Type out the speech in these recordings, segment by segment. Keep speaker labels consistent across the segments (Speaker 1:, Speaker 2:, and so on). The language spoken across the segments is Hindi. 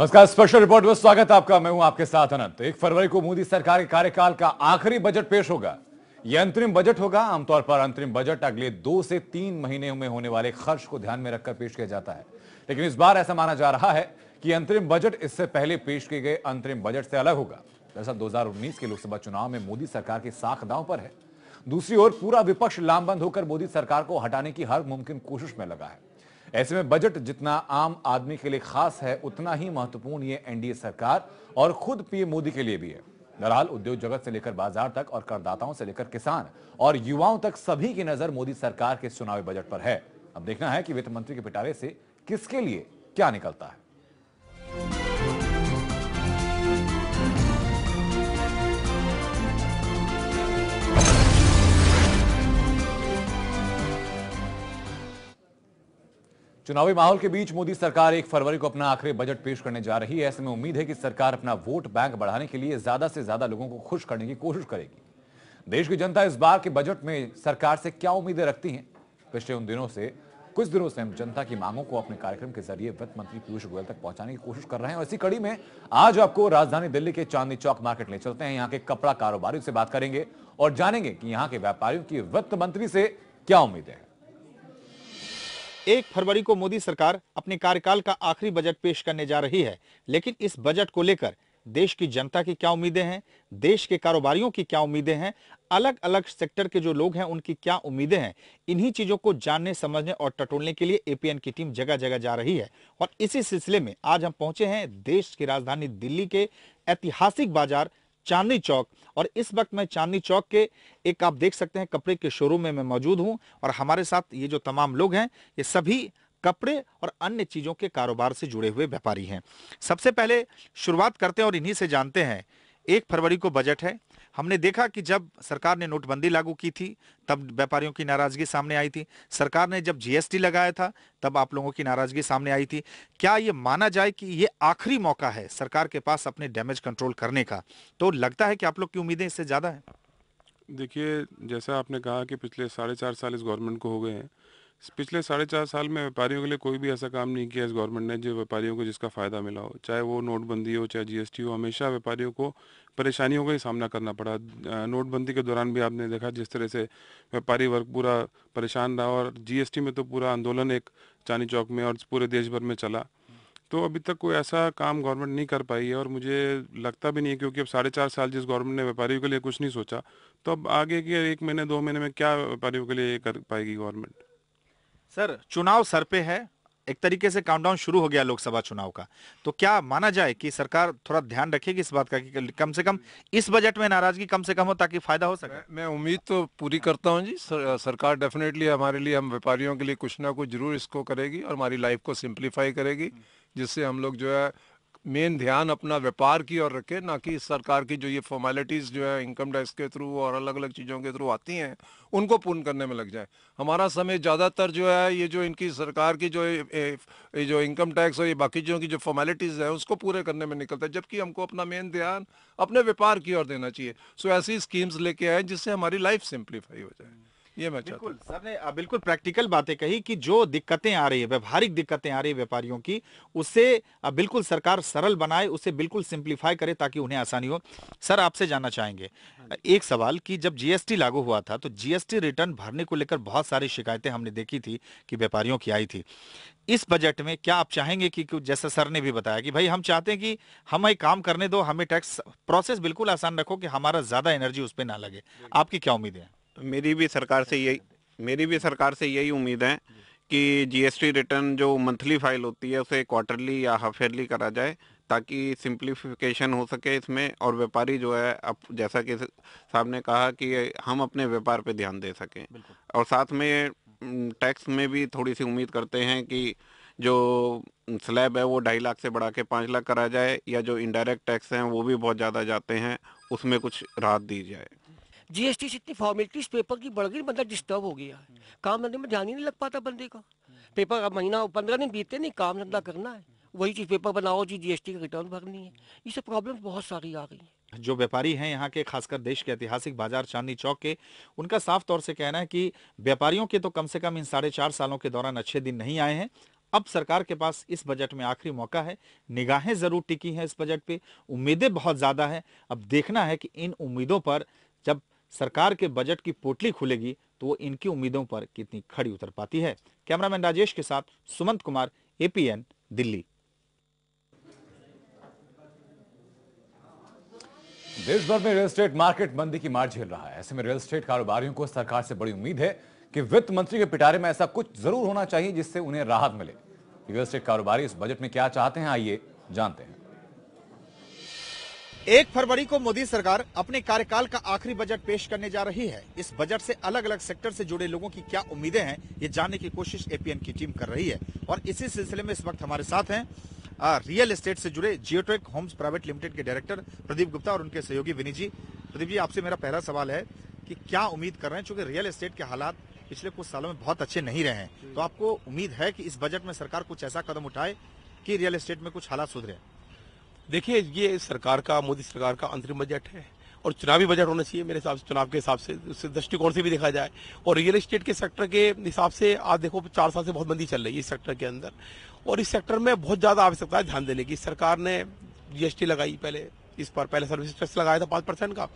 Speaker 1: नमस्कार स्पेशल रिपोर्ट में स्वागत आपका मैं हूं आपके साथ अनंत एक फरवरी को मोदी सरकार के कार्यकाल का आखिरी बजट पेश होगा यह अंतरिम बजट होगा आमतौर पर अंतरिम बजट अगले दो से तीन महीने में होने वाले खर्च को ध्यान में रखकर पेश किया जाता है लेकिन इस बार ऐसा माना जा रहा है कि अंतरिम बजट इससे पहले पेश किए गए अंतरिम बजट से अलग होगा दरअसल दो के लोकसभा चुनाव में मोदी सरकार की साख दांव पर है दूसरी ओर पूरा विपक्ष लामबंद होकर मोदी सरकार को हटाने की हर मुमकिन कोशिश में लगा है ऐसे में बजट जितना आम आदमी के लिए खास है उतना ही महत्वपूर्ण ये एनडीए सरकार और खुद पीएम मोदी के लिए भी है दरहाल उद्योग जगत से लेकर बाजार तक और करदाताओं से लेकर किसान और युवाओं तक सभी की नजर मोदी सरकार के चुनावी बजट पर है अब देखना है कि वित्त मंत्री के पिटारे से किसके लिए क्या निकलता है चुनावी माहौल के बीच मोदी सरकार एक फरवरी को अपना आखिरी बजट पेश करने जा रही है ऐसे में उम्मीद है कि सरकार अपना वोट बैंक बढ़ाने के लिए ज्यादा से ज्यादा लोगों को खुश करने की कोशिश करेगी देश की जनता इस बार के बजट में सरकार से क्या उम्मीदें रखती है पिछले उन दिनों से कुछ दिनों से हम जनता की मांगों को अपने कार्यक्रम के जरिए वित्त मंत्री पीयूष गोयल तक पहुंचाने की कोशिश कर रहे हैं और इसी कड़ी में आज आपको राजधानी दिल्ली के चांदनी चौक मार्केट ले चलते हैं यहाँ के कपड़ा कारोबारियों से बात करेंगे और जानेंगे कि यहाँ के व्यापारियों की वित्त मंत्री से क्या उम्मीदें हैं एक फरवरी को मोदी सरकार अपने
Speaker 2: कार्यकाल का आखिरी बजट पेश करने जा रही है लेकिन इस बजट को लेकर देश की जनता की क्या उम्मीदें हैं देश के कारोबारियों की क्या उम्मीदें हैं अलग अलग सेक्टर के जो लोग हैं उनकी क्या उम्मीदें हैं इन्हीं चीजों को जानने समझने और टटोलने के लिए एपीएन की टीम जगह जगह जा रही है और इसी सिलसिले में आज हम पहुंचे हैं देश की राजधानी दिल्ली के ऐतिहासिक बाजार चांदनी चौक और इस वक्त मैं चांदनी चौक के एक आप देख सकते हैं कपड़े के शोरूम में मैं मौजूद हूं और हमारे साथ ये जो तमाम लोग हैं ये सभी कपड़े और अन्य चीज़ों के कारोबार से जुड़े हुए व्यापारी हैं सबसे पहले शुरुआत करते हैं और इन्हीं से जानते हैं एक फरवरी को बजट है हमने देखा कि जब सरकार ने नोटबंदी लागू की थी तब व्यापारियों की नाराजगी सामने आई थी सरकार ने जब जीएसटी लगाया था तब आप लोगों की नाराजगी सामने आई थी क्या ये माना जाए कि ये आखिरी मौका है सरकार के पास अपने डैमेज कंट्रोल करने का तो लगता है कि आप लोग की उम्मीदें इससे ज़्यादा है
Speaker 3: देखिए जैसा आपने कहा कि पिछले साढ़े चार साल इस गवर्नमेंट को हो गए हैं पिछले साढ़े चार साल में व्यापारियों के लिए कोई भी ऐसा काम नहीं किया इस गवर्नमेंट ने जो व्यापारियों को जिसका फ़ायदा मिला हो चाहे वो नोटबंदी हो चाहे जीएसटी हो हमेशा व्यापारियों को परेशानियों का ही सामना करना पड़ा नोटबंदी के दौरान भी आपने देखा जिस तरह से व्यापारी वर्ग पूरा परेशान रहा और जीएसटी में तो पूरा आंदोलन एक चांदी चौक में और पूरे देश भर में चला तो अभी तक कोई ऐसा काम गवर्नमेंट नहीं कर पाई है और मुझे लगता भी नहीं है क्योंकि अब साढ़े चार साल जिस गवर्नमेंट ने व्यापारियों के लिए कुछ नहीं सोचा तो अब आगे के एक महीने दो महीने में क्या व्यापारियों के लिए कर पाएगी गवर्नमेंट
Speaker 2: सर चुनाव सर पे है एक तरीके से काउंटडाउन शुरू हो गया लोकसभा चुनाव का तो क्या माना जाए कि सरकार थोड़ा ध्यान रखेगी इस बात का कि कम से कम इस बजट में नाराजगी कम से कम हो ताकि फायदा हो सके
Speaker 3: मैं उम्मीद तो पूरी करता हूं जी सर, सरकार डेफिनेटली हमारे लिए हम व्यापारियों के लिए कुछ ना कुछ जरूर इसको करेगी और हमारी लाइफ को सिंप्लीफाई करेगी जिससे हम लोग जो है मेन ध्यान अपना व्यापार की ओर रखे ना कि सरकार की जो ये फॉर्मेलिटीज़ जो है इनकम टैक्स के थ्रू और अलग अलग चीज़ों के थ्रू आती हैं उनको पूर्ण करने में लग जाए हमारा समय ज़्यादातर जो है ये जो इनकी सरकार की जो ये जो इनकम टैक्स और ये बाकी चीज़ों की जो फॉर्मेलिटीज़ हैं उसको पूरे करने में निकलता है जबकि हमको अपना मेन ध्यान
Speaker 2: अपने व्यापार की ओर देना चाहिए सो ऐसी स्कीम्स लेके आए जिससे हमारी लाइफ सिंप्लीफाई हो जाए ये मैं बिल्कुल सर ने बिल्कुल प्रैक्टिकल बातें कही कि जो दिक्कतें आ रही है व्यवहारिक दिक्कतें आ रही है व्यापारियों की उसे बिल्कुल सरकार सरल बनाए उसे बिल्कुल सिंप्लीफाई करे ताकि उन्हें आसानी हो सर आपसे जानना चाहेंगे हाँ एक सवाल कि जब जीएसटी लागू हुआ था तो जीएसटी रिटर्न भरने को लेकर बहुत सारी शिकायतें हमने देखी थी कि व्यापारियों की आई थी इस बजट में क्या आप चाहेंगे कि जैसा सर ने भी बताया कि भाई हम चाहते हैं कि हमें काम करने दो हमें टैक्स प्रोसेस बिल्कुल आसान रखो कि हमारा ज़्यादा एनर्जी उस पर ना लगे आपकी क्या उम्मीदें हैं
Speaker 4: मेरी भी सरकार से यही मेरी भी सरकार से यही उम्मीद है कि जीएसटी रिटर्न जो मंथली फाइल होती है उसे क्वार्टरली या हाफ ईयरली करा जाए ताकि सिंप्लीफिकेशन हो सके इसमें और व्यापारी जो है अब जैसा कि साहब ने कहा कि हम अपने व्यापार पर ध्यान दे सकें और साथ में टैक्स में भी थोड़ी सी उम्मीद करते हैं कि जो स्लैब है वो ढाई लाख से बढ़ा के पाँच लाख करा जाए या जो इनडायरेक्ट टैक्स हैं वो भी बहुत ज़्यादा जाते हैं उसमें कुछ राहत दी जाए
Speaker 5: जीएसटी से इतनी फॉर्मेलिटीज पेपर की बढ़ गई बंदा डिस्टर्ब हो गया है काम धंधे में ध्यान ही नहीं लग पाता बंदे का पेपर अब महीना पंद्रह दिन बीतते नहीं काम धंधा करना है वही चीज़ पेपर बनाओ जी जीएसटी का रिटर्न भरनी है ये सब प्रॉब्लम बहुत सारी आ गई
Speaker 2: है जो व्यापारी हैं यहाँ के खासकर देश के ऐतिहासिक बाजार चांदनी चौक के उनका साफ तौर से कहना है कि व्यापारियों के तो कम से कम इन साढ़े चार सालों के दौरान अच्छे दिन नहीं आए हैं अब सरकार के पास इस बजट में आखिरी मौका है निगाहें जरूर टिकी हैं इस बजट पे उम्मीदें बहुत ज़्यादा है अब देखना है कि इन उम्मीदों पर जब सरकार के बजट की पोटली खुलेगी तो वो इनकी उम्मीदों पर कितनी खड़ी उतर पाती है कैमरामैन राजेश के साथ सुमंत कुमार एपीएन
Speaker 1: दिल्ली देश भर में रियल स्टेट मार्केट मंदी की मार झेल रहा है ऐसे में रियल स्टेट कारोबारियों को सरकार से बड़ी उम्मीद है कि वित्त मंत्री के पिटारे में ऐसा कुछ जरूर होना चाहिए जिससे उन्हें राहत मिले रियल स्टेट कारोबारी इस बजट में क्या चाहते हैं आइए जानते हैं एक फरवरी
Speaker 2: को मोदी सरकार अपने कार्यकाल का आखिरी बजट पेश करने जा रही है इस बजट से अलग अलग सेक्टर से जुड़े लोगों की क्या उम्मीदें हैं ये जानने की कोशिश एपीएन की टीम कर रही है और इसी सिलसिले में इस वक्त हमारे साथ हैं रियल एस्टेट से जुड़े जियोटेक होम्स प्राइवेट लिमिटेड के डायरेक्टर प्रदीप गुप्ता और उनके सहयोगी विनी जी प्रदीप जी आपसे मेरा पहला सवाल है कि क्या उम्मीद कर रहे हैं चूंकि रियल एस्टेट के हालात पिछले कुछ सालों में बहुत अच्छे नहीं रहे हैं तो आपको उम्मीद है कि इस बजट में सरकार कुछ ऐसा कदम उठाए कि रियल एस्टेट में कुछ हालात सुधरे देखिए ये सरकार का मोदी सरकार का अंतरिम
Speaker 4: बजट है और चुनावी बजट होना चाहिए मेरे हिसाब से चुनाव के हिसाब से उससे दृष्टिकोण से भी देखा जाए और रियल एस्टेट के सेक्टर के हिसाब से आज देखो चार साल से बहुत मंदी चल रही है इस सेक्टर के अंदर और इस सेक्टर में बहुत ज़्यादा आवश्यकता है ध्यान देने की सरकार ने जीएसटी लगाई पहले इस पर पहले सर्विस टैक्स लगाया था पाँच परसेंट का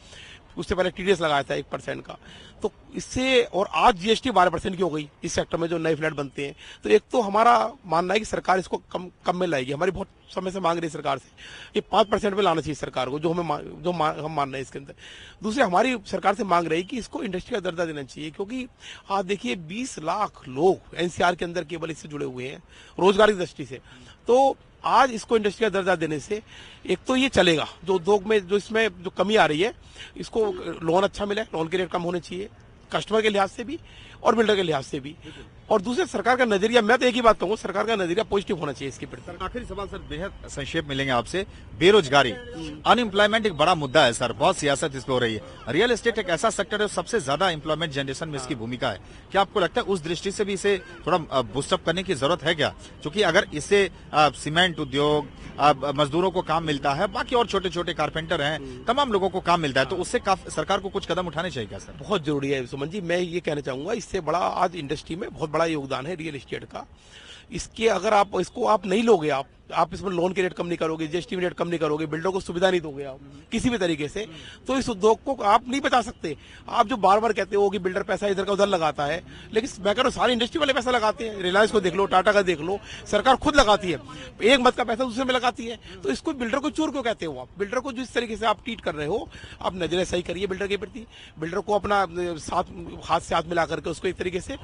Speaker 4: उससे पहले टीडीएस लगाया था एक परसेंट का तो इससे और आज जीएसटी बारह परसेंट की हो गई इस सेक्टर में जो नए फ्लैट बनते हैं तो एक तो हमारा मानना है कि सरकार इसको कम कम में लाएगी हमारी बहुत समय से मांग रही है सरकार से ये पांच परसेंट में लाना चाहिए सरकार को जो हमें जो हम मान रहे हैं इसके अंदर दूसरे हमारी सरकार से मांग रही कि इसको इंडस्ट्री का दर्जा देना चाहिए क्योंकि आप देखिए बीस लाख लोग एनसीआर के अंदर केवल इससे जुड़े हुए हैं रोजगार की दृष्टि से तो आज इसको इंडस्ट्री का दर्जा देने से एक तो ये चलेगा जो उद्योग में जो इसमें जो कमी आ रही है इसको लोन अच्छा मिला लोन के रेट कम होने चाहिए कस्टमर के लिहाज से भी
Speaker 2: और बिल्डर के लिहाज से भी और दूसरे सरकार का नजरिया मैं तो एक ही बात कहूँ सरकार का नजरिया पॉजिटिव होना चाहिए इसके प्रति आखिरी सवाल सर बेहद संक्षेप मिलेंगे आपसे बेरोजगारी अनएम्प्लॉयमेंट एक बड़ा मुद्दा है सर बहुत सियासत इस पर हो रही है रियल एस्टेट एक ऐसा सेक्टर है सबसे ज्यादा इम्प्लॉयमेंट जनरेशन में इसकी भूमिका है क्या आपको लगता है उस दृष्टि से भी इसे थोड़ा बुस्टअप करने की जरूरत है क्या क्योंकि अगर इससे सीमेंट उद्योग मजदूरों को काम मिलता है बाकी और छोटे छोटे कारपेंटर हैं तमाम लोगों को काम मिलता है तो उससे सरकार को कुछ कदम उठाने चाहिए क्या सर बहुत जरूरी है सुमन जी मैं ये कहना चाहूंगा
Speaker 4: इससे सबसे बड़ा आज इंडस्ट्री में बहुत बड़ा योगदान है रियल इस्टेट का इसके अगर आप इसको आप नहीं लोगे आप आप इसमें लोन के रेट कम नहीं करोगे जीएसटी में रेट कम नहीं करोगे बिल्डर को सुविधा नहीं दोगे आप किसी भी तरीके से तो इस उद्योग को आप नहीं बचा सकते आप जो बार बार कहते हो कि बिल्डर पैसा इधर का उधर लगाता है लेकिन मैं कह रहा हूँ सारी इंडस्ट्री वाले पैसा लगाते हैं रिलायंस को देख लो टाटा का देख लो सरकार खुद लगाती है एक मत का पैसा दूसरे में लगाती है तो इसको बिल्डर को चोर क्यों कहते हो आप बिल्डर को जिस तरीके से आप ट्रीट कर रहे हो आप नजरें सही करिए बिल्डर के प्रति बिल्डर को अपना साथ हाथ से हाथ मिला करके उसको एक तरीके से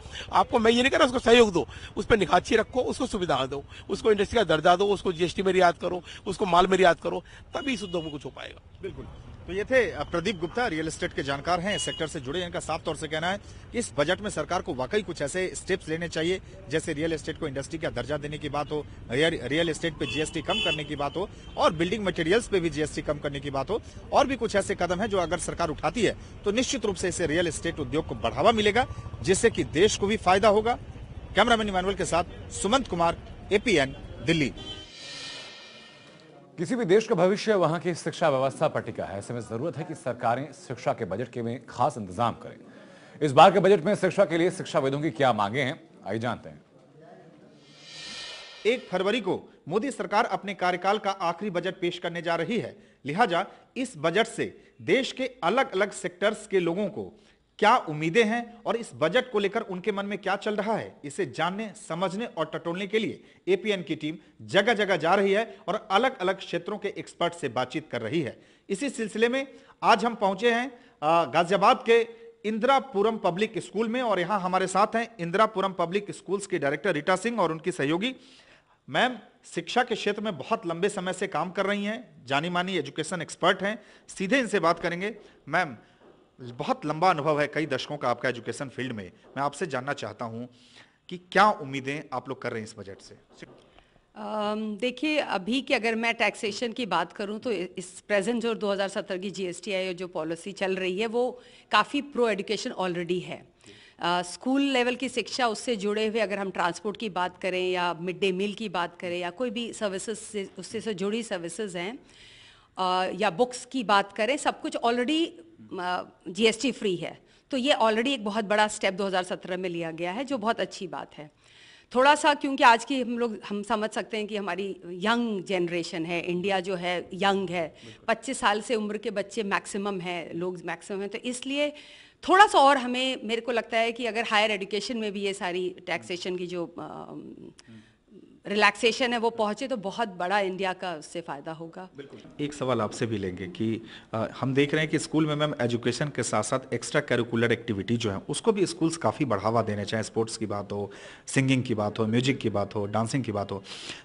Speaker 4: आपको मैं ये नहीं कह रहा उसको सहयोग दो उस पर निखाची रखो उसको सुविधा दो उसको इंडस्ट्री
Speaker 2: का दर्जा दो लगाओ उसको जीएसटी में रियायत करो उसको माल में रियायत करो तभी इस उद्योग में कुछ हो पाएगा बिल्कुल तो ये थे प्रदीप गुप्ता रियल एस्टेट के जानकार हैं सेक्टर से जुड़े इनका साफ तौर से कहना है कि इस बजट में सरकार को वाकई कुछ ऐसे स्टेप्स लेने चाहिए जैसे रियल एस्टेट को इंडस्ट्री का दर्जा देने की बात हो रियल एस्टेट पे जीएसटी कम करने की बात हो और बिल्डिंग मटेरियल्स पे भी जीएसटी कम करने की बात हो और भी कुछ ऐसे कदम है जो अगर सरकार उठाती है तो निश्चित रूप से इसे रियल एस्टेट उद्योग को बढ़ावा मिलेगा जिससे कि देश को भी फायदा होगा कैमरामैन इमानुअल के साथ सुमंत कुमार एपीएन
Speaker 1: दिल्ली किसी भी देश का भविष्य वहां की शिक्षा व्यवस्था पर टिका है ऐसे में जरूरत है कि सरकारें शिक्षा के बजट के में खास इंतजाम करें इस बार के बजट में शिक्षा के लिए शिक्षाविदों की क्या मांगे हैं आई जानते हैं एक फरवरी
Speaker 2: को मोदी सरकार अपने कार्यकाल का आखिरी बजट पेश करने जा रही है लिहाजा इस बजट से देश के अलग अलग सेक्टर्स के लोगों को क्या उम्मीदें हैं और इस बजट को लेकर उनके मन में क्या चल रहा है इसे जानने समझने और टटोलने के लिए एपीएन की टीम जगह जगह जा रही है और अलग अलग क्षेत्रों के एक्सपर्ट से बातचीत कर रही है इसी सिलसिले में आज हम पहुंचे हैं गाजियाबाद के इंदिरापुरम पब्लिक स्कूल में और यहाँ हमारे साथ हैं इंदिरापुरम पब्लिक स्कूल्स के डायरेक्टर रीटा सिंह और उनकी सहयोगी मैम शिक्षा के क्षेत्र में बहुत लंबे समय से काम कर रही हैं जानी मानी एजुकेशन एक्सपर्ट हैं सीधे इनसे बात करेंगे मैम बहुत लंबा अनुभव है कई दशकों का आपका एजुकेशन फील्ड में मैं आपसे जानना चाहता हूँ कि क्या उम्मीदें आप लोग कर रहे हैं इस बजट से
Speaker 6: देखिए अभी की अगर मैं टैक्सेशन की बात करूं तो इस प्रेजेंट जो 2017 की जीएसटी आई जो पॉलिसी चल रही है वो काफ़ी प्रो एजुकेशन ऑलरेडी है स्कूल uh, लेवल की शिक्षा उससे जुड़े हुए अगर हम ट्रांसपोर्ट की बात करें या मिड डे मील की बात करें या कोई भी सर्विसेज से उससे से जुड़ी सर्विसेज हैं uh, या बुक्स की बात करें सब कुछ ऑलरेडी जीएसटी फ्री है तो ये ऑलरेडी एक बहुत बड़ा स्टेप 2017 में लिया गया है जो बहुत अच्छी बात है थोड़ा सा क्योंकि आज की हम लोग हम समझ सकते हैं कि हमारी यंग जनरेशन है इंडिया जो है यंग है 25 साल से उम्र के बच्चे मैक्सिमम है लोग मैक्सिमम हैं तो इसलिए थोड़ा सा और हमें मेरे को लगता है कि अगर हायर एजुकेशन में भी ये सारी टैक्सेशन की जो आ, रिलैक्सेशन है वो पहुंचे तो बहुत बड़ा इंडिया का उससे फ़ायदा होगा बिल्कुल
Speaker 2: एक सवाल आपसे भी लेंगे कि आ, हम देख रहे हैं कि स्कूल में मैम एजुकेशन के साथ साथ एक्स्ट्रा करिकुलर एक्टिविटी जो है उसको भी स्कूल्स काफ़ी बढ़ावा देने चाहे स्पोर्ट्स की बात हो सिंगिंग की बात हो म्यूजिक की बात हो डांसिंग की बात हो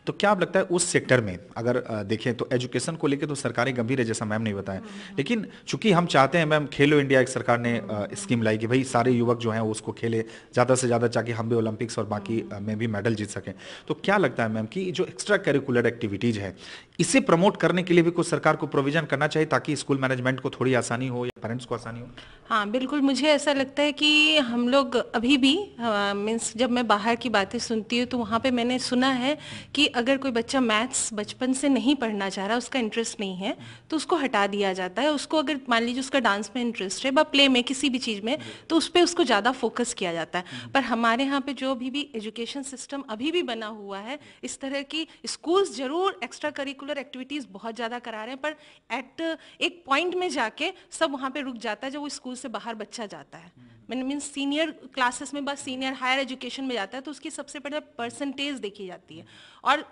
Speaker 2: तो क्या आप लगता है उस सेक्टर में अगर देखें तो एजुकेशन को लेकर तो सरकारें गंभीर है जैसा मैम ने बताया हाँ। लेकिन चूंकि हम चाहते हैं मैम खेलो इंडिया एक सरकार ने स्कीम लाई कि भाई सारे युवक जो हैं उसको खेले ज़्यादा से ज़्यादा चाहे हम भी ओलंपिक्स और बाकी हाँ। में भी मेडल जीत सकें तो क्या लगता है मैम कि जो एक्स्ट्रा करिकुलर एक्टिविटीज़ है इसे प्रमोट करने के लिए भी कुछ सरकार को प्रोविजन करना चाहिए ताकि स्कूल मैनेजमेंट को थोड़ी आसानी हो या पेरेंट्स को आसानी हो
Speaker 7: हाँ बिल्कुल मुझे ऐसा लगता है कि हम लोग अभी भी मीन्स जब मैं बाहर की बातें सुनती हूँ तो वहाँ पे मैंने सुना है कि अगर कोई बच्चा मैथ्स बचपन से नहीं पढ़ना चाह रहा उसका इंटरेस्ट नहीं है तो उसको हटा दिया जाता है उसको अगर मान लीजिए उसका डांस में इंटरेस्ट है व प्ले में किसी भी चीज़ में तो उस पर उसको ज़्यादा फोकस किया जाता है पर हमारे यहाँ पर जो अभी भी एजुकेशन सिस्टम अभी भी बना हुआ है इस तरह की स्कूल्स ज़रूर एक्स्ट्रा करिकुलर एक्टिविटीज़ बहुत ज़्यादा करा रहे हैं पर एट एक पॉइंट में जाके सब वहाँ पर रुक जाता है जब वो स्कूल स्कूल से बाहर बच्चा जाता है मीन सीनियर क्लासेस में बस सीनियर हायर एजुकेशन में जाता है तो उसकी सबसे पहले परसेंटेज देखी जाती है और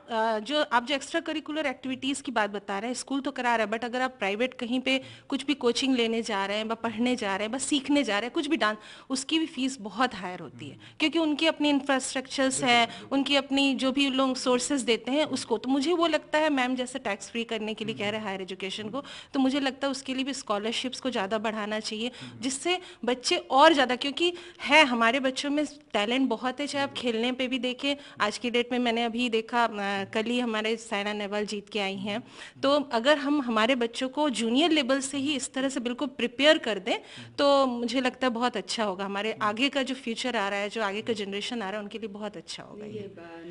Speaker 7: जो आप जो एक्स्ट्रा करिकुलर एक्टिविटीज़ की बात बता रहे हैं स्कूल तो करा रहा है बट अगर आप प्राइवेट कहीं पे कुछ भी कोचिंग लेने जा रहे हैं व पढ़ने जा रहे हैं बस सीखने जा रहे हैं कुछ भी डांस उसकी भी फीस बहुत हायर होती है हम्म। क्योंकि उनकी अपनी इंफ्रास्ट्रक्चर्स है उनकी अपनी जो भी लोग सोर्सेज देते हैं उसको तो मुझे वो लगता है मैम जैसे टैक्स फ्री करने के लिए कह हम्म। रहे हैं हायर एजुकेशन को तो मुझे लगता है उसके लिए भी स्कॉलरशिप्स को ज़्यादा बढ़ाना चाहिए हम्म। जिससे बच्चे और ज़्यादा क्योंकि है हमारे बच्चों में टैलेंट बहुत है चाहे आप खेलने पे भी देखें आज की डेट में मैंने अभी देखा कल ही हमारे सायना नेहवाल जीत के आई हैं तो अगर हम हमारे बच्चों को जूनियर लेवल से ही इस तरह से बिल्कुल प्रिपेयर कर दें तो मुझे लगता है बहुत अच्छा होगा हमारे आगे का जो फ्यूचर आ रहा है जो आगे का जनरेशन आ रहा है उनके लिए बहुत अच्छा होगा ये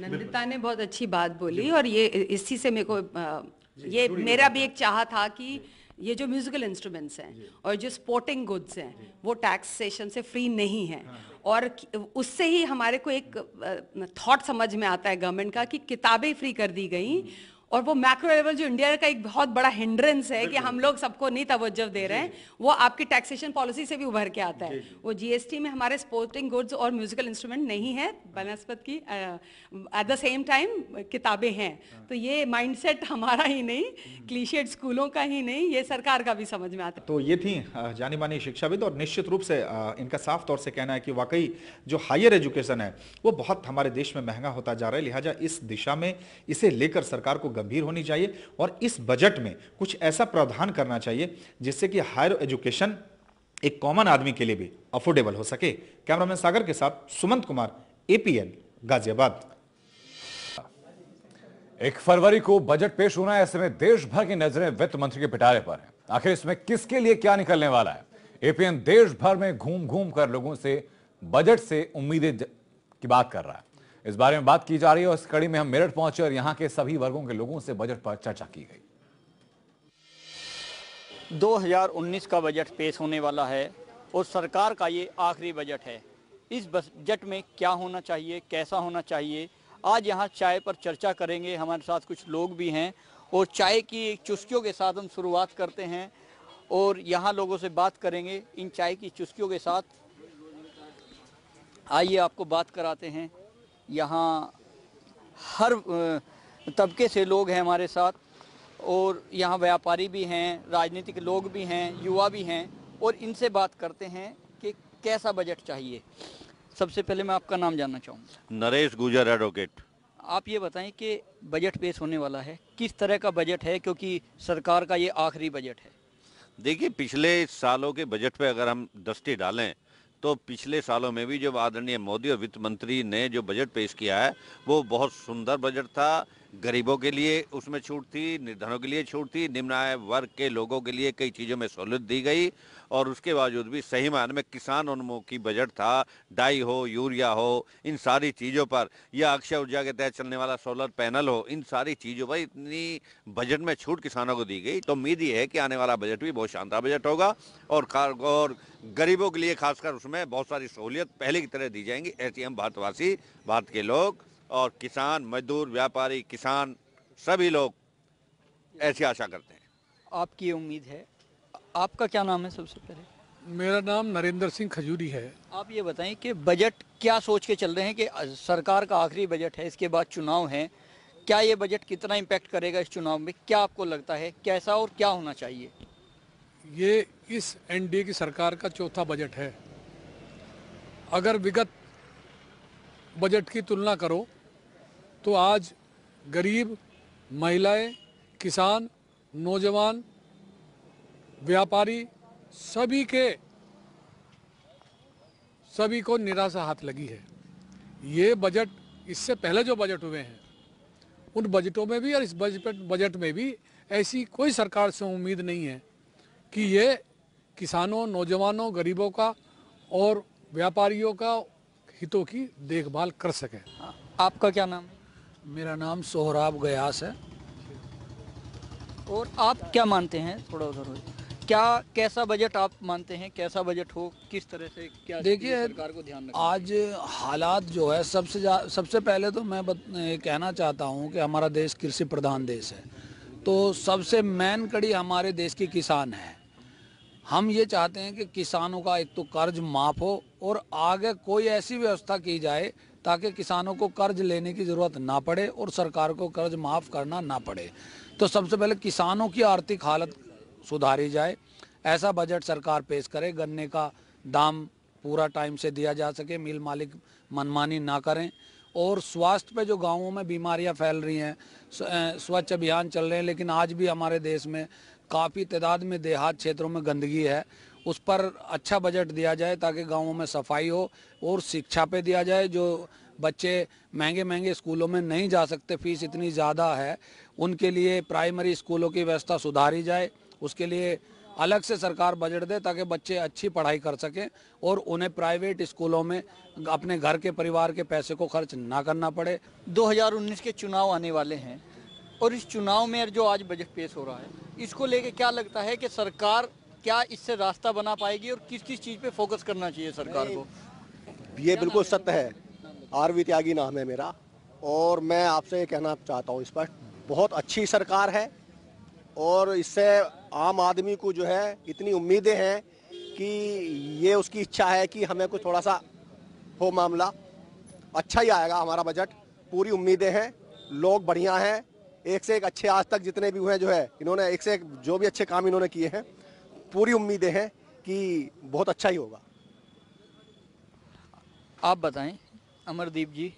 Speaker 6: नंदिता ने बहुत अच्छी बात बोली और ये इसी से मेरे को ये मेरा भी एक चाह था कि ये जो म्यूजिकल इंस्ट्रूमेंट्स हैं और जो स्पोर्टिंग गुड्स हैं वो टैक्स सेशन से फ्री नहीं है हाँ, हाँ। और उससे ही हमारे को एक थॉट समझ में आता है गवर्नमेंट का कि किताबें फ्री कर दी गई और वो मैक्रो लेवल जो इंडिया का एक बहुत बड़ा हिंड्रेंस है कि हम लोग सबको नहीं तवज्जो दे रहे हैं वो आपकी टैक्सेशन पॉलिसी से भी उभर के आता है वो जीएसटी में हमारे स्पोर्टिंग गुड्स और म्यूजिकल इंस्ट्रूमेंट नहीं है बनस्पत की एट द सेम टाइम किताबें हैं हाँ। तो ये माइंडसेट हमारा ही नहीं क्लीशेड हम्म। स्कूलों का ही नहीं ये सरकार का भी समझ में
Speaker 2: आता तो ये थी जानी मानी शिक्षाविद और निश्चित रूप से इनका साफ तौर से कहना है कि वाकई जो हायर एजुकेशन है वो बहुत हमारे देश में महंगा होता जा रहा है लिहाजा इस दिशा में इसे लेकर सरकार को गंभीर होनी चाहिए और इस बजट में कुछ ऐसा प्रावधान करना चाहिए जिससे कि हायर एजुकेशन एक कॉमन आदमी के लिए भी अफोर्डेबल हो सके कैमरामैन सागर के
Speaker 1: साथ सुमंत कुमार एपीएन गाजियाबाद एक फरवरी को बजट पेश होना है ऐसे में देश भर की नजरें वित्त मंत्री के पिटारे पर है आखिर इसमें किसके लिए क्या निकलने वाला है एपीएन देश भर में घूम घूम कर लोगों से बजट से उम्मीदें की बात कर रहा है इस बारे में बात की जा रही है और इस कड़ी में हम मेरठ पहुंचे और यहाँ के सभी वर्गों के लोगों से बजट पर चर्चा की गई
Speaker 5: 2019 का बजट पेश होने वाला है और सरकार का ये आखिरी बजट है इस बजट में क्या होना चाहिए कैसा होना चाहिए आज यहाँ चाय पर चर्चा करेंगे हमारे साथ कुछ लोग भी हैं और चाय की चुस्कियों के साथ हम शुरुआत करते हैं और यहाँ लोगों से बात करेंगे इन चाय की चुस्कियों के साथ आइए आपको बात कराते हैं यहाँ हर तबके से लोग हैं हमारे साथ और यहाँ व्यापारी भी हैं राजनीतिक लोग भी हैं युवा भी हैं और इनसे बात करते हैं कि कैसा बजट चाहिए सबसे पहले मैं आपका नाम जानना चाहूँगा
Speaker 8: नरेश गुजर एडवोकेट
Speaker 5: आप ये बताएं कि बजट पेश होने वाला है किस तरह का बजट है क्योंकि सरकार का ये आखिरी बजट है
Speaker 8: देखिए पिछले सालों के बजट पे अगर हम दृष्टि डालें तो पिछले सालों में भी जब आदरणीय मोदी और वित्त मंत्री ने जो बजट पेश किया है वो बहुत सुंदर बजट था गरीबों के लिए उसमें छूट थी निर्धनों के लिए छूट थी निम्न आय वर्ग के लोगों के लिए कई चीज़ों में सहूलत दी गई और उसके बावजूद भी सही मान में किसान उन्मुखी बजट था डाई हो यूरिया हो इन सारी चीज़ों पर या अक्षय ऊर्जा के तहत चलने वाला सोलर पैनल हो इन सारी चीज़ों पर इतनी बजट में छूट किसानों को दी गई तो उम्मीद ये है कि आने वाला बजट भी बहुत शानदार बजट होगा और और गरीबों के लिए खासकर उसमें बहुत सारी सहूलियत पहले की तरह दी जाएंगी ऐसी हम भारतवासी भारत के लोग और किसान मजदूर व्यापारी किसान सभी लोग ऐसी आशा करते हैं
Speaker 5: आपकी उम्मीद है
Speaker 9: आपका क्या नाम है सबसे पहले मेरा नाम नरेंद्र सिंह खजूरी है
Speaker 5: आप ये बताएं कि बजट क्या सोच के चल रहे हैं कि सरकार का आखिरी बजट है इसके बाद चुनाव है क्या ये बजट कितना इम्पैक्ट करेगा इस चुनाव में क्या आपको लगता है कैसा और क्या होना चाहिए
Speaker 9: ये इस एनडीए की सरकार का चौथा बजट है अगर विगत बजट की तुलना करो तो आज गरीब महिलाएं किसान नौजवान व्यापारी सभी के सभी को निराशा हाथ लगी है ये बजट इससे पहले जो बजट हुए हैं उन बजटों में भी और इस बजट बजट में भी ऐसी कोई सरकार से उम्मीद नहीं है कि ये किसानों नौजवानों गरीबों का और व्यापारियों का हितों की देखभाल कर सके आपका क्या नाम मेरा नाम सोहराब गयास है
Speaker 5: और आप क्या मानते
Speaker 9: हैं थोड़ा उधर क्या
Speaker 5: कैसा बजट आप मानते हैं कैसा बजट हो किस तरह से क्या देखिए सरकार को ध्यान
Speaker 9: आज हालात जो है सबसे सबसे पहले तो मैं बत, कहना चाहता हूं कि हमारा देश कृषि प्रधान देश है तो सबसे मेन कड़ी हमारे देश के किसान हैं हम ये चाहते हैं कि किसानों का एक तो कर्ज माफ हो और आगे कोई ऐसी व्यवस्था की जाए ताकि किसानों को कर्ज लेने की ज़रूरत ना पड़े और सरकार को कर्ज माफ़ करना ना पड़े तो सबसे पहले किसानों की आर्थिक हालत सुधारी जाए ऐसा बजट सरकार पेश करे गन्ने का दाम पूरा टाइम से दिया जा सके मिल मालिक मनमानी ना करें और स्वास्थ्य पे जो गांवों में बीमारियां फैल रही हैं स्वच्छ अभियान चल रहे हैं लेकिन आज भी हमारे देश में काफ़ी तादाद में देहात क्षेत्रों में गंदगी है उस पर अच्छा बजट दिया जाए ताकि गाँवों में सफाई हो और शिक्षा पे दिया जाए जो बच्चे महंगे महंगे स्कूलों में नहीं जा सकते फीस इतनी ज़्यादा है उनके लिए प्राइमरी स्कूलों की व्यवस्था सुधारी जाए उसके लिए अलग से सरकार बजट दे ताकि बच्चे अच्छी पढ़ाई कर सकें और उन्हें प्राइवेट स्कूलों में अपने घर के परिवार के पैसे को खर्च ना करना पड़े 2019 के चुनाव आने वाले हैं
Speaker 5: और इस चुनाव में जो आज बजट पेश हो रहा है इसको लेके क्या लगता है कि सरकार क्या इससे रास्ता बना पाएगी और किस किस चीज़ पे फोकस करना चाहिए सरकार को ये बिल्कुल सत्य है आर वी त्यागी नाम है मेरा और मैं आपसे ये कहना चाहता हूँ स्पष्ट बहुत अच्छी सरकार है और इससे आम आदमी को जो है इतनी उम्मीदें हैं कि ये उसकी इच्छा है कि हमें कुछ थोड़ा सा हो मामला अच्छा ही आएगा हमारा बजट पूरी उम्मीदें हैं लोग बढ़िया हैं एक से एक अच्छे आज तक जितने भी हुए जो है इन्होंने एक से एक जो भी अच्छे काम इन्होंने किए हैं पूरी उम्मीदें हैं कि बहुत अच्छा ही होगा आप बताएं अमरदीप जी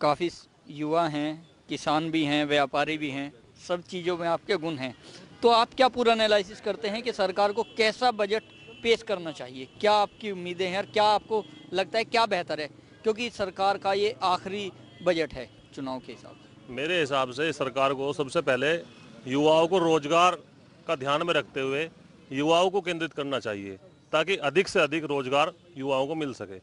Speaker 5: काफ़ी युवा हैं किसान भी हैं व्यापारी भी हैं सब चीज़ों में आपके गुण हैं तो आप क्या पूरा एनालिसिस करते हैं कि सरकार को कैसा बजट पेश करना चाहिए क्या आपकी उम्मीदें हैं और क्या आपको लगता है क्या बेहतर है क्योंकि सरकार का ये आखिरी बजट है चुनाव के हिसाब से
Speaker 3: मेरे हिसाब से सरकार को सबसे पहले युवाओं को रोजगार का ध्यान में रखते हुए युवाओं को केंद्रित करना चाहिए ताकि अधिक से अधिक रोजगार युवाओं को मिल सके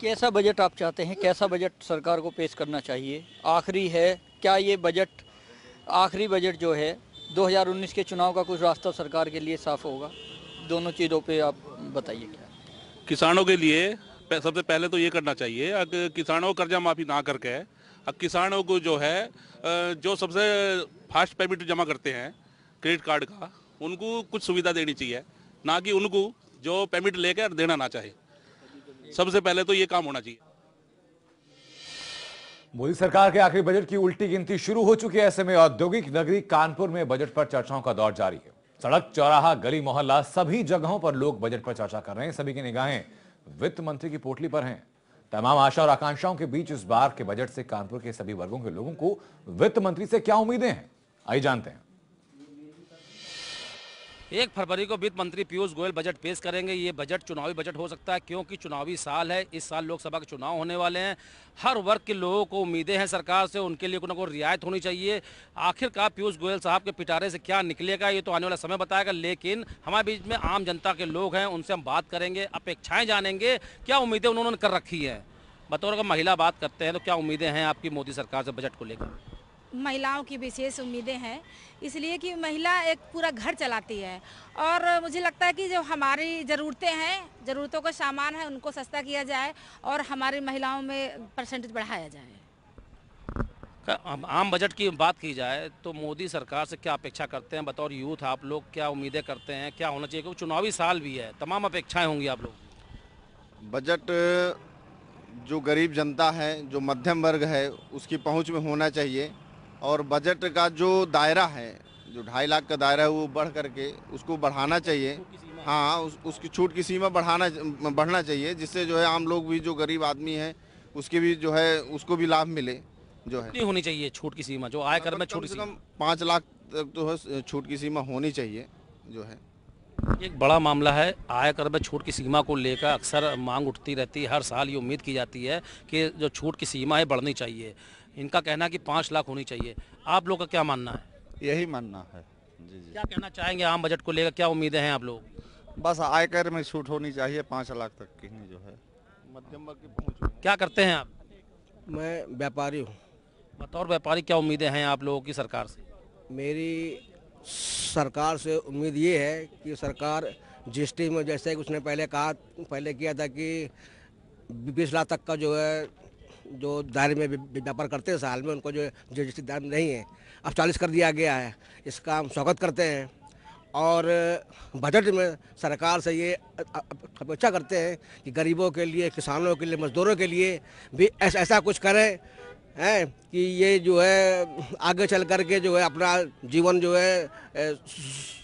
Speaker 5: कैसा बजट आप चाहते हैं कैसा बजट सरकार को पेश करना चाहिए आखिरी है क्या ये बजट आखिरी बजट जो है 2019 के चुनाव का कुछ रास्ता सरकार के लिए साफ होगा दोनों चीज़ों पे आप बताइए क्या
Speaker 4: किसानों के लिए सबसे पहले तो ये करना चाहिए अगर किसानों को कर्जा माफ़ी ना करके किसानों को जो है जो सबसे फास्ट पेमेंट जमा करते हैं क्रेडिट कार्ड का उनको कुछ सुविधा देनी चाहिए ना कि उनको जो पेमेंट लेकर देना ना चाहे सबसे पहले तो ये काम होना चाहिए
Speaker 1: मोदी सरकार के आखिरी बजट की उल्टी गिनती शुरू हो चुकी है ऐसे में औद्योगिक नगरी कानपुर में बजट पर चर्चाओं का दौर जारी है सड़क चौराहा गली मोहल्ला सभी जगहों पर लोग बजट पर चर्चा कर रहे हैं सभी की निगाहें वित्त मंत्री की पोटली पर हैं तमाम आशा और आकांक्षाओं के बीच इस बार के बजट से कानपुर के सभी वर्गों के लोगों को वित्त मंत्री से क्या उम्मीदें हैं आइए जानते हैं
Speaker 3: एक फरवरी को वित्त मंत्री पीयूष गोयल बजट पेश करेंगे ये बजट चुनावी बजट हो सकता है क्योंकि चुनावी साल है इस साल लोकसभा के चुनाव होने वाले हैं हर वर्ग के लोगों को उम्मीदें हैं सरकार से उनके लिए कोई ना कोई रियायत होनी चाहिए आखिरकार पीयूष गोयल साहब के पिटारे से क्या निकलेगा ये तो आने वाला समय बताएगा लेकिन हमारे बीच में आम जनता के लोग हैं उनसे हम बात करेंगे अपेक्षाएँ जानेंगे क्या उम्मीदें उन्होंने कर रखी हैं बतौर अगर महिला बात करते हैं तो क्या उम्मीदें हैं आपकी मोदी सरकार से बजट को लेकर
Speaker 7: महिलाओं की विशेष उम्मीदें हैं इसलिए कि महिला एक पूरा घर चलाती है और मुझे लगता है कि जो हमारी ज़रूरतें हैं ज़रूरतों का सामान है उनको सस्ता किया जाए और हमारी महिलाओं में परसेंटेज बढ़ाया जाए
Speaker 3: आम बजट की बात की जाए तो मोदी सरकार से क्या अपेक्षा करते हैं बतौर यूथ आप लोग क्या उम्मीदें करते हैं क्या होना चाहिए क्योंकि चुनावी साल भी है तमाम अपेक्षाएं होंगी आप लोग
Speaker 8: बजट जो गरीब जनता है जो मध्यम वर्ग है उसकी पहुंच में होना चाहिए और बजट का जो दायरा है जो ढाई लाख का दायरा है वो बढ़ करके उसको बढ़ाना चाहिए
Speaker 2: हाँ उस, उसकी छूट की सीमा बढ़ाना बढ़ना चाहिए जिससे जो है आम लोग भी जो गरीब आदमी है उसके भी जो है उसको भी लाभ मिले
Speaker 3: जो है होनी चाहिए छूट की सीमा जो आयकर मतलब में छूट
Speaker 2: कम पाँच लाख तक तो है छूट की सीमा होनी चाहिए जो है
Speaker 3: एक बड़ा मामला है आयकर में छूट की सीमा को लेकर अक्सर मांग उठती रहती है हर साल ये उम्मीद की जाती है कि जो छूट की सीमा है बढ़नी चाहिए इनका कहना है कि पाँच लाख होनी चाहिए आप लोग का क्या मानना है यही मानना है जी जी क्या कहना चाहेंगे आम बजट को लेकर क्या उम्मीदें हैं आप लोग बस आयकर में छूट होनी चाहिए पाँच लाख तक की जो है मध्यम वर्ग की पहुँच क्या करते हैं आप मैं व्यापारी हूँ बतौर व्यापारी क्या उम्मीदें हैं आप लोगों की सरकार से मेरी सरकार से उम्मीद ये है कि सरकार जीएसटी में जैसे उसने पहले कहा पहले किया था कि बीस लाख तक का जो है जो दायरे में व्यापार करते हैं साल में उनको जो जीएसटी दायरे में नहीं है अब चालीस कर दिया गया है इसका हम स्वागत करते हैं और बजट में सरकार से ये अपेक्षा करते हैं कि गरीबों के लिए किसानों के लिए मज़दूरों के लिए भी ऐसा ऐसा कुछ करें हैं कि ये जो है आगे चल करके जो है अपना जीवन जो है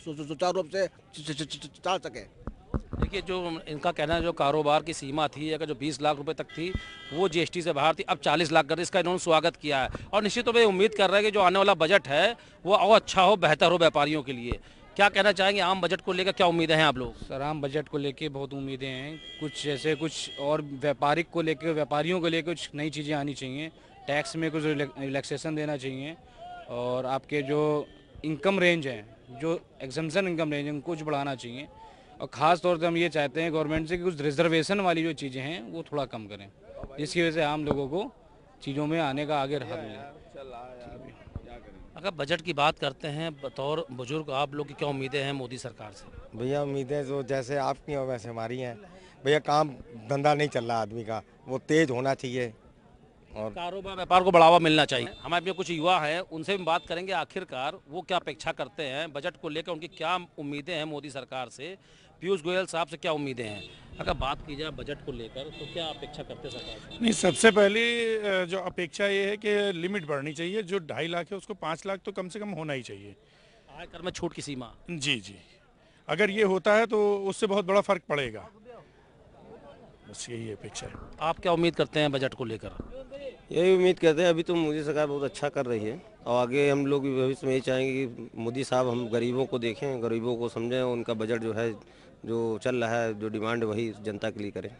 Speaker 3: सुचारू रूप से चल सकें देखिए जो इनका कहना है जो कारोबार की सीमा थी अगर जो 20 लाख रुपए तक थी वो जीएसटी से बाहर थी अब 40 लाख कर इसका इन्होंने स्वागत किया है और निश्चित तो पर उम्मीद कर रहा है कि जो आने वाला बजट है वो और अच्छा हो बेहतर हो व्यापारियों के लिए क्या कहना चाहेंगे आम बजट को लेकर क्या उम्मीदें हैं आप लोग सर आम बजट को लेकर बहुत उम्मीदें हैं कुछ जैसे कुछ और व्यापारिक को लेकर व्यापारियों को लेकर कुछ नई चीज़ें आनी चाहिए टैक्स में कुछ रिलैक्सेशन देना चाहिए और आपके जो इनकम रेंज है जो एग्जामेशन इनकम रेंज है उनको कुछ बढ़ाना चाहिए और ख़ास तौर पर हम ये चाहते हैं गवर्नमेंट से कि कुछ रिजर्वेशन वाली जो चीज़ें हैं वो थोड़ा कम करें जिसकी वजह से आम लोगों को चीज़ों में आने का आगे रहा
Speaker 9: मिले
Speaker 3: अगर बजट की बात करते हैं बतौर बुजुर्ग आप लोग की क्या उम्मीदें हैं मोदी सरकार
Speaker 2: से भैया उम्मीदें जो तो जैसे आपकी हैं वैसे हमारी हैं भैया काम धंधा नहीं चल रहा आदमी का वो तेज होना चाहिए
Speaker 3: और कारोबार व्यापार को बढ़ावा मिलना चाहिए हमारे में कुछ युवा हैं उनसे भी बात करेंगे आखिरकार वो क्या अपेक्षा करते हैं बजट को लेकर उनकी क्या उम्मीदें हैं मोदी सरकार से पीयूष गोयल साहब से क्या उम्मीदें हैं अगर बात की जाए बजट को लेकर तो क्या अपेक्षा करते सरकार
Speaker 9: नहीं
Speaker 4: सबसे पहली जो अपेक्षा ये है कि लिमिट बढ़नी चाहिए जो ढाई लाख है उसको पाँच लाख तो कम से कम होना ही चाहिए आयकर में छूट की सीमा जी जी अगर ये होता है तो
Speaker 3: उससे बहुत बड़ा फर्क पड़ेगा बस यही अपेक्षा है आप क्या उम्मीद करते हैं बजट को लेकर यही उम्मीद करते हैं अभी तो मोदी सरकार बहुत अच्छा कर रही है और आगे हम लोग भी भविष्य में यही चाहेंगे कि मोदी साहब हम गरीबों को देखें गरीबों को समझें उनका बजट जो है जो चल रहा है जो डिमांड वही जनता के लिए करें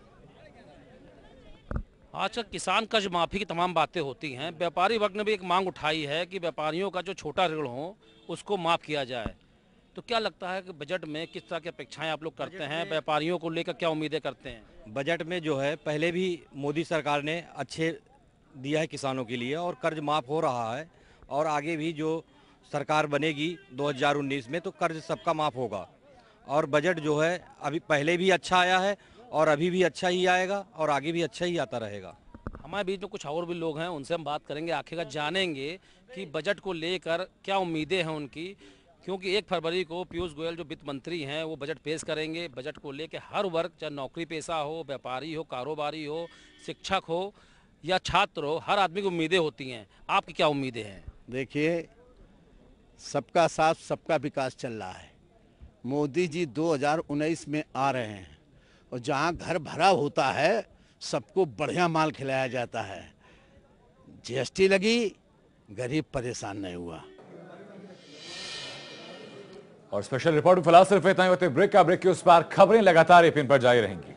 Speaker 3: आजकल किसान कर्ज माफ़ी की तमाम बातें होती हैं व्यापारी वर्ग ने भी एक मांग उठाई है कि व्यापारियों का जो छोटा ऋण हो उसको माफ़ किया जाए तो क्या लगता है कि बजट में किस तरह की अपेक्षाएं आप लोग करते हैं व्यापारियों को लेकर क्या उम्मीदें करते हैं
Speaker 8: बजट में जो है पहले भी मोदी सरकार ने अच्छे दिया है किसानों के लिए और कर्ज माफ़ हो रहा है और आगे भी जो सरकार बनेगी 2019 में तो कर्ज सबका माफ़ होगा और बजट जो है अभी पहले भी अच्छा आया है और अभी भी अच्छा ही आएगा और आगे भी अच्छा ही आता रहेगा
Speaker 3: हमारे बीच में कुछ और भी लोग हैं उनसे हम बात करेंगे आखिरकार जानेंगे कि बजट को लेकर क्या उम्मीदें हैं उनकी क्योंकि एक फरवरी को पीयूष गोयल जो वित्त मंत्री हैं वो बजट पेश करेंगे बजट को लेकर हर वर्ग चाहे नौकरी पेशा हो व्यापारी हो कारोबारी हो शिक्षक हो या छात्र हो हर आदमी की उम्मीदें होती हैं आपकी क्या उम्मीदें हैं
Speaker 8: देखिए
Speaker 4: सबका साथ सबका विकास चल रहा है मोदी जी 2019 में आ रहे हैं और जहां घर भरा होता है सबको बढ़िया माल खिलाया
Speaker 1: जाता है जीएसटी लगी गरीब परेशान नहीं हुआ और स्पेशल रिपोर्ट फिलहाल सिर्फ इतना ही होते ब्रेक का ब्रेक के उस पार खबरें लगातार एपिन पर जारी रहेंगी